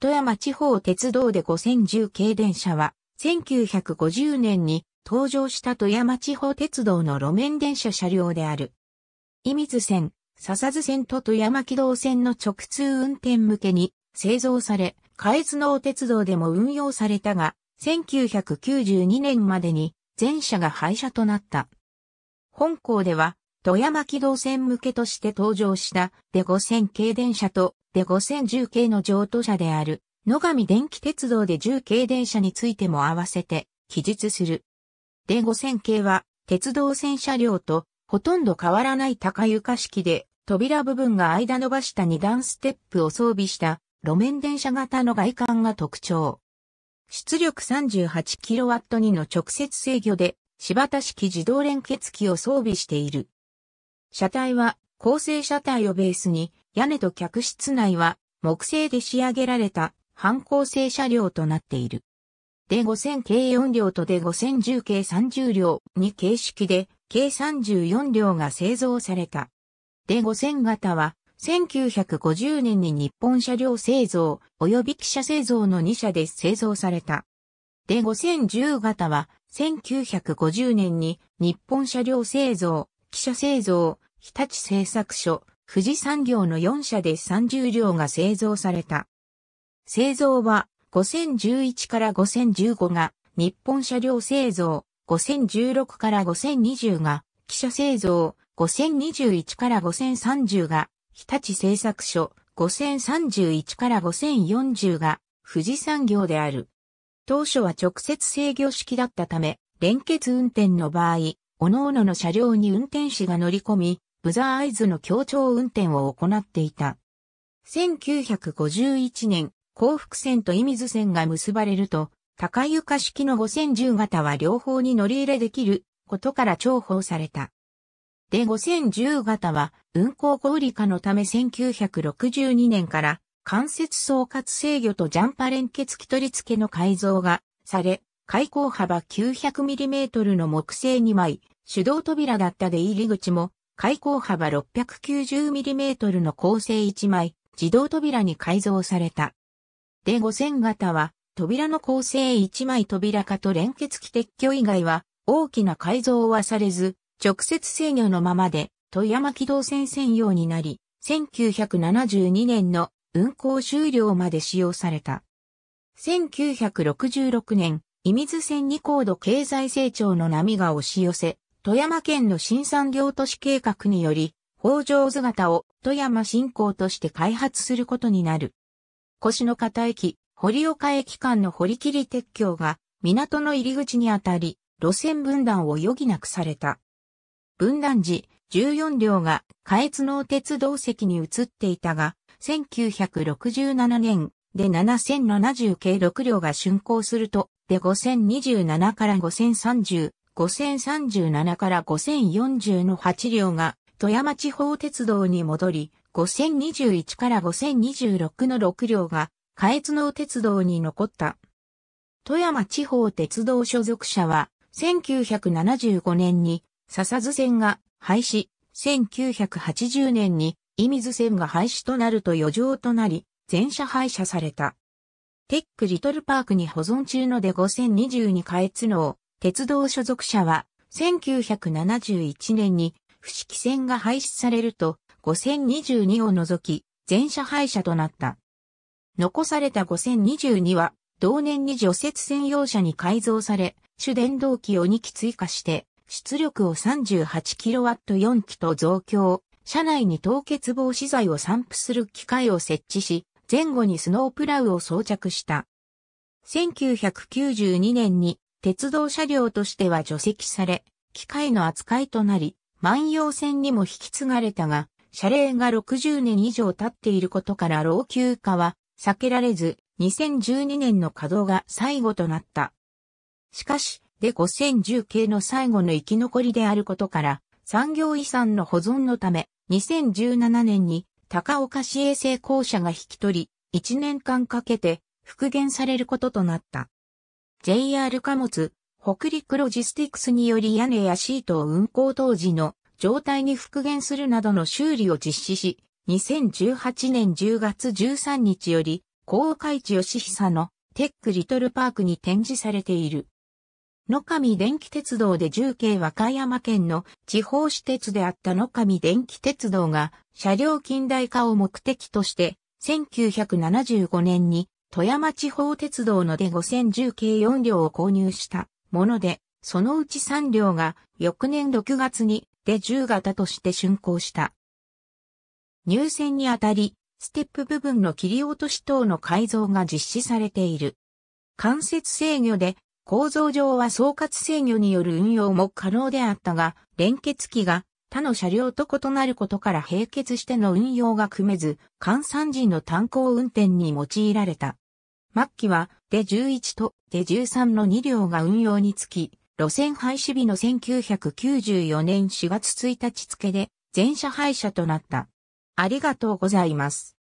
富山地方鉄道で5010系電車は、1950年に登場した富山地方鉄道の路面電車車両である。伊水線、笹津線と富山軌道線の直通運転向けに製造され、海津能鉄道でも運用されたが、1992年までに全車が廃車となった。本校では、富山軌道線向けとして登場したで5000系電車とって5010系の譲渡車である、野上電気鉄道で10系電車についても合わせて記述する。で5000系は鉄道線車両とほとんど変わらない高床式で扉部分が間伸ばした2段ステップを装備した路面電車型の外観が特徴。出力 38kW2 の直接制御で柴田式自動連結機を装備している。車体は構成車体をベースに屋根と客室内は木製で仕上げられた反抗性車両となっている。で5000計4両とで5010計30両に形式で計34両が製造された。で5000型は1950年に日本車両製造及び汽車製造の2社で製造された。で5010型は1950年に日本車両製造、汽車製造、日立製作所、富士産業の4社で30両が製造された。製造は5011から5015が日本車両製造、5016から5020が汽車製造、5021から5030が日立製作所、5031から5040が富士産業である。当初は直接制御式だったため、連結運転の場合、各々の車両に運転士が乗り込み、ブザーアイズの協調運転を行っていた。1951年、幸福線と伊水線が結ばれると、高床式の5010型は両方に乗り入れできることから重宝された。で5010型は運行合理化のため1962年から関節総括制御とジャンパ連結機取り付けの改造がされ、開口幅 900mm の木製2枚、手動扉だったで入り口も開口幅 690mm の構成1枚、自動扉に改造された。で5000型は、扉の構成1枚扉化と連結機撤去以外は、大きな改造はされず、直接制御のままで、富山機動戦専用になり、1972年の運行終了まで使用された。1966年、射水線2高度経済成長の波が押し寄せ、富山県の新産業都市計画により、北条姿を富山新港として開発することになる。腰の片駅、堀岡駅間の堀切鉄橋が港の入り口にあたり、路線分断を余儀なくされた。分断時、14両が下越の鉄道席に移っていたが、1967年で7070計6両が竣工すると、で5027から5030 5037から5040の8両が富山地方鉄道に戻り、5021から5026の6両が下越能鉄道に残った。富山地方鉄道所属者は、1975年に笹津線が廃止、1980年に伊水線が廃止となると余剰となり、全車廃車された。テックリトルパークに保存中ので5022下越能、鉄道所属者は、1971年に、不式線が廃止されると、5022を除き、全車廃車となった。残された5022は、同年に除雪専用車に改造され、主電動機を2機追加して、出力を 38kW4 機と増強、車内に凍結防止剤を散布する機械を設置し、前後にスノープラウを装着した。1992年に鉄道車両としては除籍され、機械の扱いとなり、万葉線にも引き継がれたが、車齢が60年以上経っていることから老朽化は避けられず、2012年の稼働が最後となった。しかし、で5010系の最後の生き残りであることから、産業遺産の保存のため、2017年に高岡市衛生公社が引き取り、1年間かけて復元されることとなった。JR 貨物、北陸ロジスティクスにより屋根やシートを運行当時の状態に復元するなどの修理を実施し、2018年10月13日より、高海地義久のテックリトルパークに展示されている。野上電気鉄道で重慶和歌山県の地方私鉄であった野上電気鉄道が車両近代化を目的として1975年に富山地方鉄道ので5010系4両を購入したもので、そのうち3両が翌年6月にで10型として竣工した。入線にあたり、ステップ部分の切り落とし等の改造が実施されている。間接制御で、構造上は総括制御による運用も可能であったが、連結機が他の車両と異なることから並結しての運用が組めず、関山人の炭鉱運転に用いられた。末期は、で11とで13の2両が運用につき、路線廃止日の1994年4月1日付で、全車廃車となった。ありがとうございます。